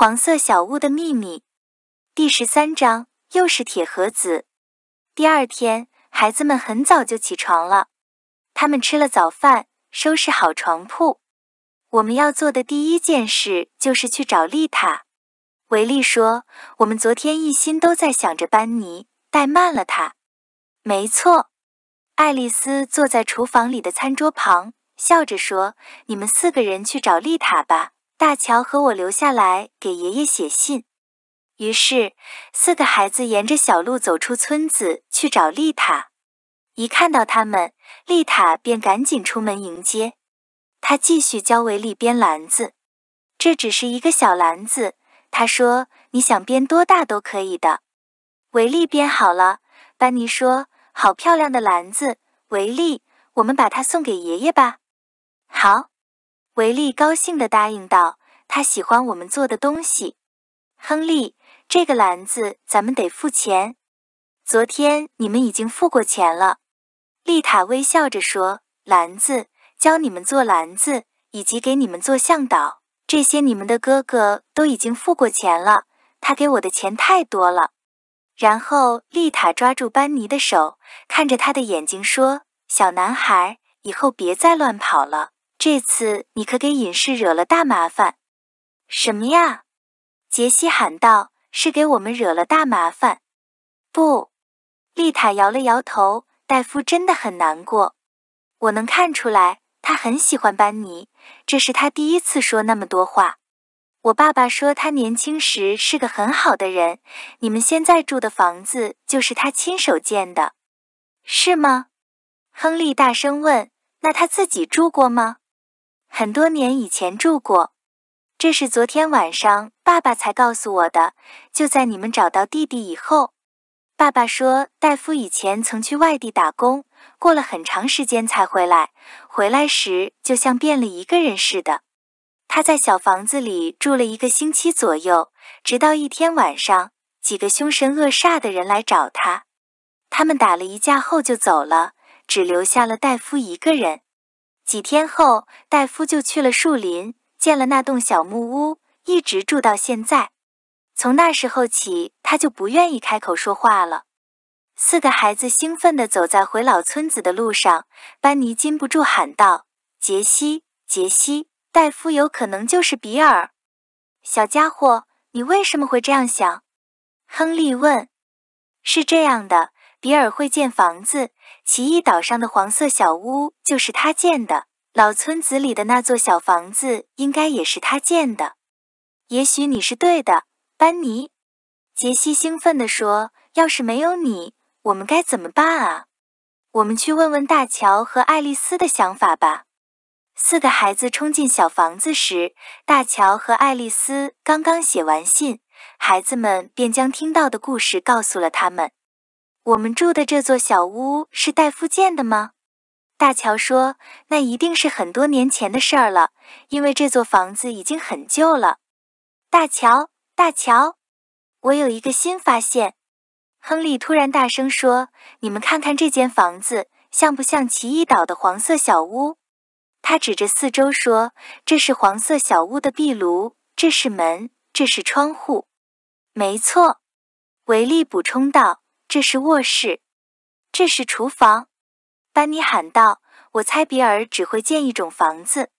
黄色小屋的秘密，第十三章，又是铁盒子。第二天，孩子们很早就起床了。他们吃了早饭，收拾好床铺。我们要做的第一件事就是去找丽塔。维利说：“我们昨天一心都在想着班尼，怠慢了他。”没错。爱丽丝坐在厨房里的餐桌旁，笑着说：“你们四个人去找丽塔吧。”大乔和我留下来给爷爷写信。于是，四个孩子沿着小路走出村子去找丽塔。一看到他们，丽塔便赶紧出门迎接。她继续教维利编篮子，这只是一个小篮子。她说：“你想编多大都可以的。”维利编好了。班尼说：“好漂亮的篮子，维利，我们把它送给爷爷吧。”好。维利高兴地答应道：“他喜欢我们做的东西。”亨利，这个篮子咱们得付钱。昨天你们已经付过钱了。”丽塔微笑着说：“篮子，教你们做篮子，以及给你们做向导，这些你们的哥哥都已经付过钱了。他给我的钱太多了。”然后丽塔抓住班尼的手，看着他的眼睛说：“小男孩，以后别再乱跑了。”这次你可给隐士惹了大麻烦，什么呀？杰西喊道：“是给我们惹了大麻烦。”不，丽塔摇了摇头。戴夫真的很难过，我能看出来，他很喜欢班尼。这是他第一次说那么多话。我爸爸说他年轻时是个很好的人，你们现在住的房子就是他亲手建的，是吗？亨利大声问：“那他自己住过吗？”很多年以前住过，这是昨天晚上爸爸才告诉我的。就在你们找到弟弟以后，爸爸说，戴夫以前曾去外地打工，过了很长时间才回来。回来时就像变了一个人似的。他在小房子里住了一个星期左右，直到一天晚上，几个凶神恶煞的人来找他。他们打了一架后就走了，只留下了戴夫一个人。几天后，戴夫就去了树林，建了那栋小木屋，一直住到现在。从那时候起，他就不愿意开口说话了。四个孩子兴奋地走在回老村子的路上，班尼禁不住喊道：“杰西，杰西，戴夫有可能就是比尔。”小家伙，你为什么会这样想？亨利问。是这样的。比尔会建房子，奇异岛上的黄色小屋就是他建的。老村子里的那座小房子应该也是他建的。也许你是对的，班尼。杰西兴奋地说：“要是没有你，我们该怎么办啊？”我们去问问大乔和爱丽丝的想法吧。四个孩子冲进小房子时，大乔和爱丽丝刚刚写完信，孩子们便将听到的故事告诉了他们。我们住的这座小屋是戴夫建的吗？大乔说：“那一定是很多年前的事儿了，因为这座房子已经很旧了。”大乔，大乔，我有一个新发现！亨利突然大声说：“你们看看这间房子，像不像奇异岛的黄色小屋？”他指着四周说：“这是黄色小屋的壁炉，这是门，这是窗户。”没错，维利补充道。这是卧室，这是厨房。班尼喊道：“我猜比尔只会建一种房子。”“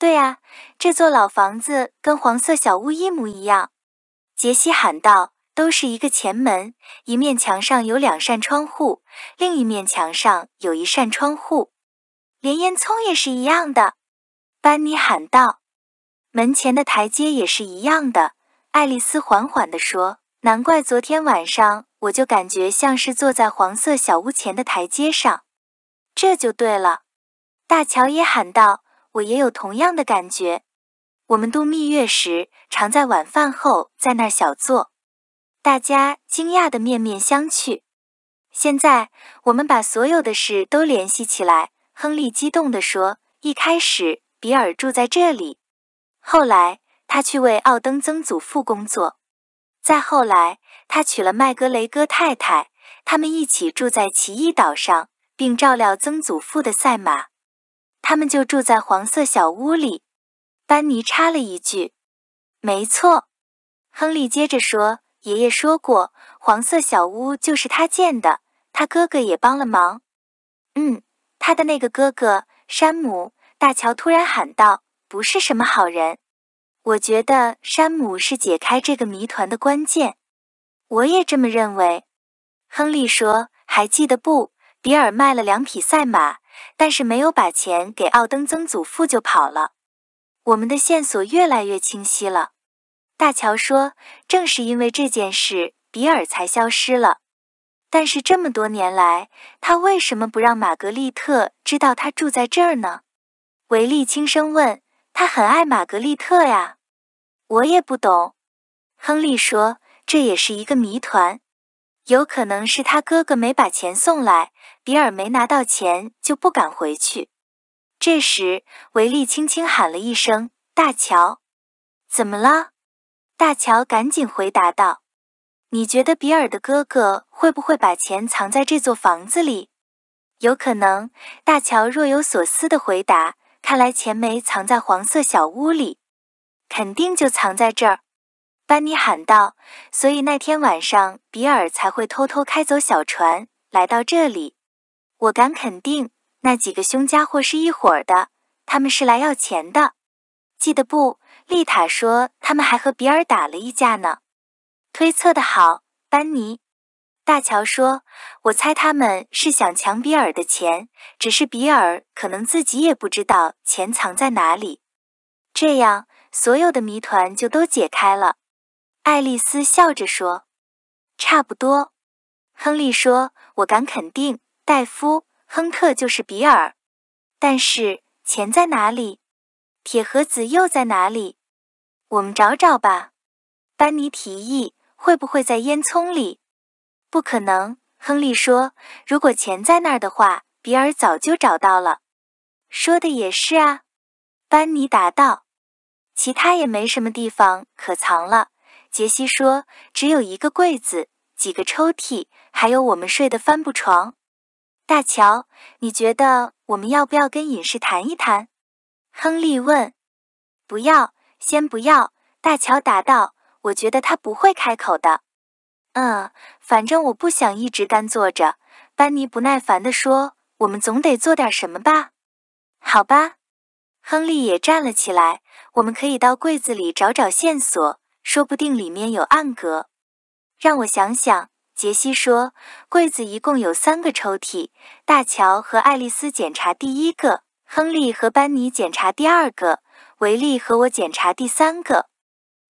对啊，这座老房子跟黄色小屋一模一样。”杰西喊道：“都是一个前门，一面墙上有两扇窗户，另一面墙上有一扇窗户，连烟囱也是一样的。”班尼喊道：“门前的台阶也是一样的。”爱丽丝缓缓的说：“难怪昨天晚上。”我就感觉像是坐在黄色小屋前的台阶上，这就对了。大乔也喊道：“我也有同样的感觉。”我们度蜜月时常在晚饭后在那儿小坐。大家惊讶的面面相觑。现在我们把所有的事都联系起来，亨利激动地说：“一开始，比尔住在这里，后来他去为奥登曾祖父工作，再后来。”他娶了麦格雷戈太太，他们一起住在奇异岛上，并照料曾祖父的赛马。他们就住在黄色小屋里。班尼插了一句：“没错。”亨利接着说：“爷爷说过，黄色小屋就是他建的，他哥哥也帮了忙。”嗯，他的那个哥哥山姆大乔突然喊道：“不是什么好人，我觉得山姆是解开这个谜团的关键。”我也这么认为，亨利说：“还记得不？比尔卖了两匹赛马，但是没有把钱给奥登曾祖父就跑了。”我们的线索越来越清晰了，大乔说：“正是因为这件事，比尔才消失了。”但是这么多年来，他为什么不让玛格丽特知道他住在这儿呢？维利轻声问：“他很爱玛格丽特呀。”我也不懂，亨利说。这也是一个谜团，有可能是他哥哥没把钱送来，比尔没拿到钱就不敢回去。这时，维利轻轻喊了一声：“大乔，怎么了？”大乔赶紧回答道：“你觉得比尔的哥哥会不会把钱藏在这座房子里？”“有可能。”大乔若有所思的回答：“看来钱没藏在黄色小屋里，肯定就藏在这儿。”班尼喊道：“所以那天晚上，比尔才会偷偷开走小船来到这里。我敢肯定，那几个凶家伙是一伙的，他们是来要钱的。记得不？丽塔说他们还和比尔打了一架呢。”“推测的好，班尼。”大乔说：“我猜他们是想抢比尔的钱，只是比尔可能自己也不知道钱藏在哪里。这样，所有的谜团就都解开了。”爱丽丝笑着说：“差不多。”亨利说：“我敢肯定，戴夫·亨特就是比尔。”但是钱在哪里？铁盒子又在哪里？我们找找吧。”班尼提议。“会不会在烟囱里？”“不可能。”亨利说，“如果钱在那儿的话，比尔早就找到了。”“说的也是啊。”班尼答道，“其他也没什么地方可藏了。”杰西说：“只有一个柜子，几个抽屉，还有我们睡的帆布床。”大乔，你觉得我们要不要跟隐士谈一谈？”亨利问。“不要，先不要。”大乔答道。“我觉得他不会开口的。”“嗯，反正我不想一直干坐着。”班尼不耐烦地说。“我们总得做点什么吧？”“好吧。”亨利也站了起来。“我们可以到柜子里找找线索。”说不定里面有暗格。让我想想，杰西说：“柜子一共有三个抽屉，大乔和爱丽丝检查第一个，亨利和班尼检查第二个，维利和我检查第三个。”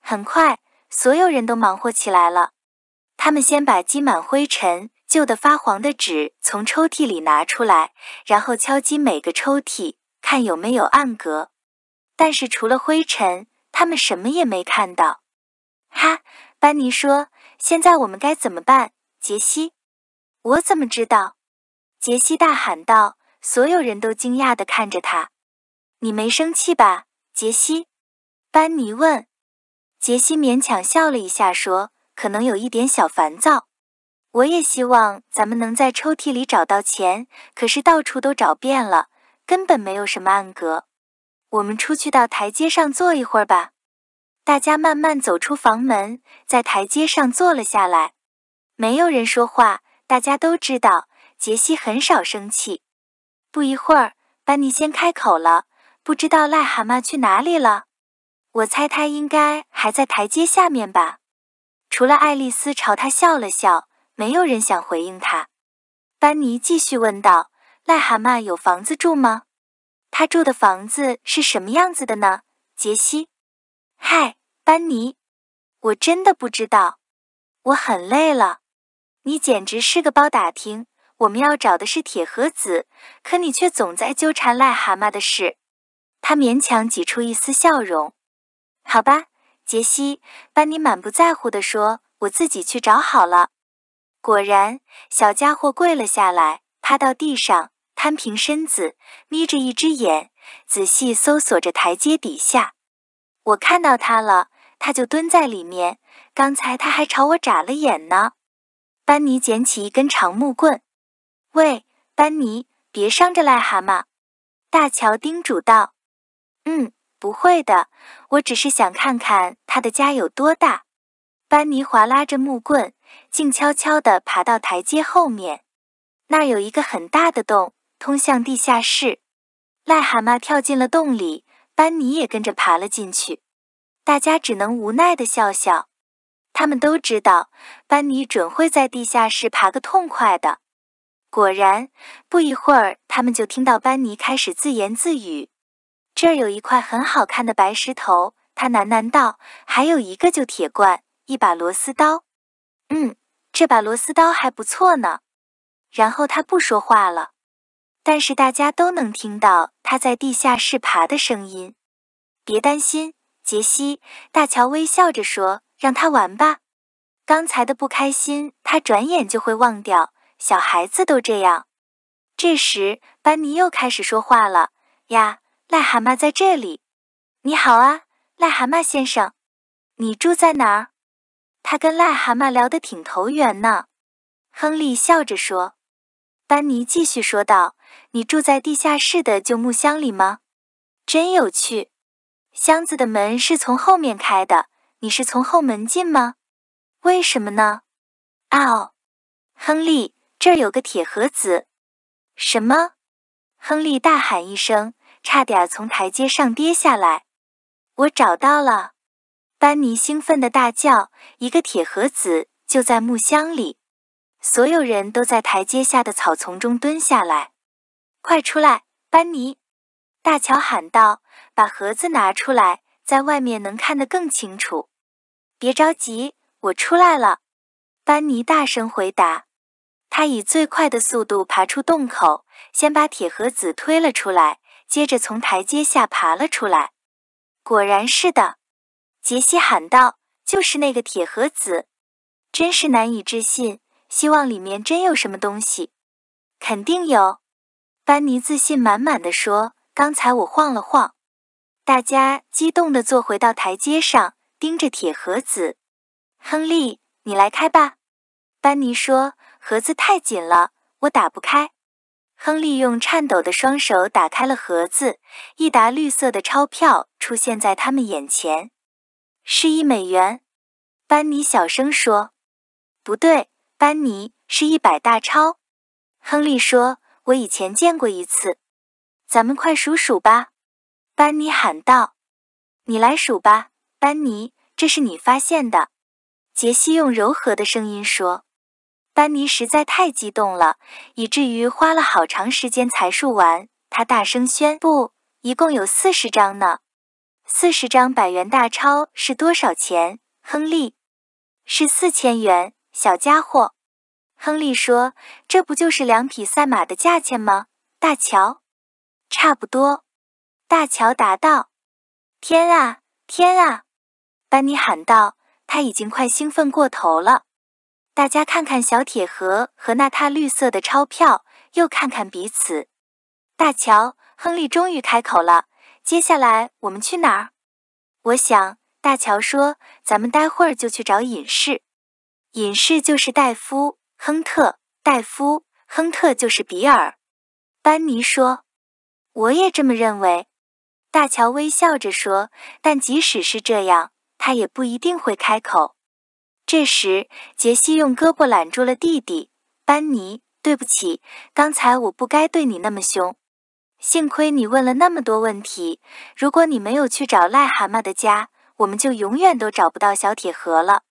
很快，所有人都忙活起来了。他们先把积满灰尘、旧得发黄的纸从抽屉里拿出来，然后敲击每个抽屉，看有没有暗格。但是除了灰尘，他们什么也没看到。哈，班尼说：“现在我们该怎么办？”杰西，我怎么知道？”杰西大喊道。所有人都惊讶的看着他。“你没生气吧？”杰西，班尼问。杰西勉强笑了一下说：“可能有一点小烦躁。”我也希望咱们能在抽屉里找到钱，可是到处都找遍了，根本没有什么暗格。我们出去到台阶上坐一会儿吧。大家慢慢走出房门，在台阶上坐了下来。没有人说话，大家都知道杰西很少生气。不一会儿，班尼先开口了：“不知道癞蛤蟆去哪里了？我猜他应该还在台阶下面吧。”除了爱丽丝朝他笑了笑，没有人想回应他。班尼继续问道：“癞蛤蟆有房子住吗？他住的房子是什么样子的呢？”杰西。嗨，班尼，我真的不知道，我很累了。你简直是个包打听。我们要找的是铁盒子，可你却总在纠缠癞蛤蟆的事。他勉强挤出一丝笑容。好吧，杰西，班尼满不在乎的说：“我自己去找好了。”果然，小家伙跪了下来，趴到地上，摊平身子，眯着一只眼，仔细搜索着台阶底下。我看到他了，他就蹲在里面。刚才他还朝我眨了眼呢。班尼捡起一根长木棍，“喂，班尼，别伤着癞蛤蟆。”大乔叮嘱道。“嗯，不会的，我只是想看看他的家有多大。”班尼划拉着木棍，静悄悄地爬到台阶后面。那有一个很大的洞，通向地下室。癞蛤蟆跳进了洞里。班尼也跟着爬了进去，大家只能无奈的笑笑。他们都知道，班尼准会在地下室爬个痛快的。果然，不一会儿，他们就听到班尼开始自言自语：“这儿有一块很好看的白石头。”他喃喃道：“还有一个旧铁罐，一把螺丝刀。嗯，这把螺丝刀还不错呢。”然后他不说话了。但是大家都能听到他在地下室爬的声音。别担心，杰西，大乔微笑着说：“让他玩吧，刚才的不开心他转眼就会忘掉，小孩子都这样。”这时，班尼又开始说话了：“呀，癞蛤蟆在这里，你好啊，癞蛤蟆先生，你住在哪儿？”他跟癞蛤蟆聊得挺投缘呢，亨利笑着说。班尼继续说道。你住在地下室的旧木箱里吗？真有趣。箱子的门是从后面开的，你是从后门进吗？为什么呢？啊哦，亨利，这儿有个铁盒子！什么？亨利大喊一声，差点从台阶上跌下来。我找到了！班尼兴奋的大叫，一个铁盒子就在木箱里。所有人都在台阶下的草丛中蹲下来。快出来，班尼！大乔喊道：“把盒子拿出来，在外面能看得更清楚。”别着急，我出来了。”班尼大声回答。他以最快的速度爬出洞口，先把铁盒子推了出来，接着从台阶下爬了出来。果然是的，杰西喊道：“就是那个铁盒子，真是难以置信！希望里面真有什么东西，肯定有。”班尼自信满满的说：“刚才我晃了晃。”大家激动的坐回到台阶上，盯着铁盒子。亨利，你来开吧。”班尼说：“盒子太紧了，我打不开。”亨利用颤抖的双手打开了盒子，一沓绿色的钞票出现在他们眼前，是一美元。班尼小声说：“不对，班尼是一百大钞。”亨利说。我以前见过一次，咱们快数数吧。”班尼喊道。“你来数吧，班尼，这是你发现的。”杰西用柔和的声音说。班尼实在太激动了，以至于花了好长时间才数完。他大声宣布：“一共有四十张呢！四十张百元大钞是多少钱？”亨利。“是四千元，小家伙。”亨利说：“这不就是两匹赛马的价钱吗？”大乔，差不多。”大乔答道。“天啊，天啊！”班尼喊道，他已经快兴奋过头了。大家看看小铁盒和那沓绿色的钞票，又看看彼此。大乔、亨利终于开口了：“接下来我们去哪儿？”“我想。”大乔说，“咱们待会儿就去找隐士，隐士就是戴夫。”亨特，戴夫，亨特就是比尔，班尼说。我也这么认为，大乔微笑着说。但即使是这样，他也不一定会开口。这时，杰西用胳膊揽住了弟弟。班尼，对不起，刚才我不该对你那么凶。幸亏你问了那么多问题，如果你没有去找癞蛤蟆的家，我们就永远都找不到小铁盒了。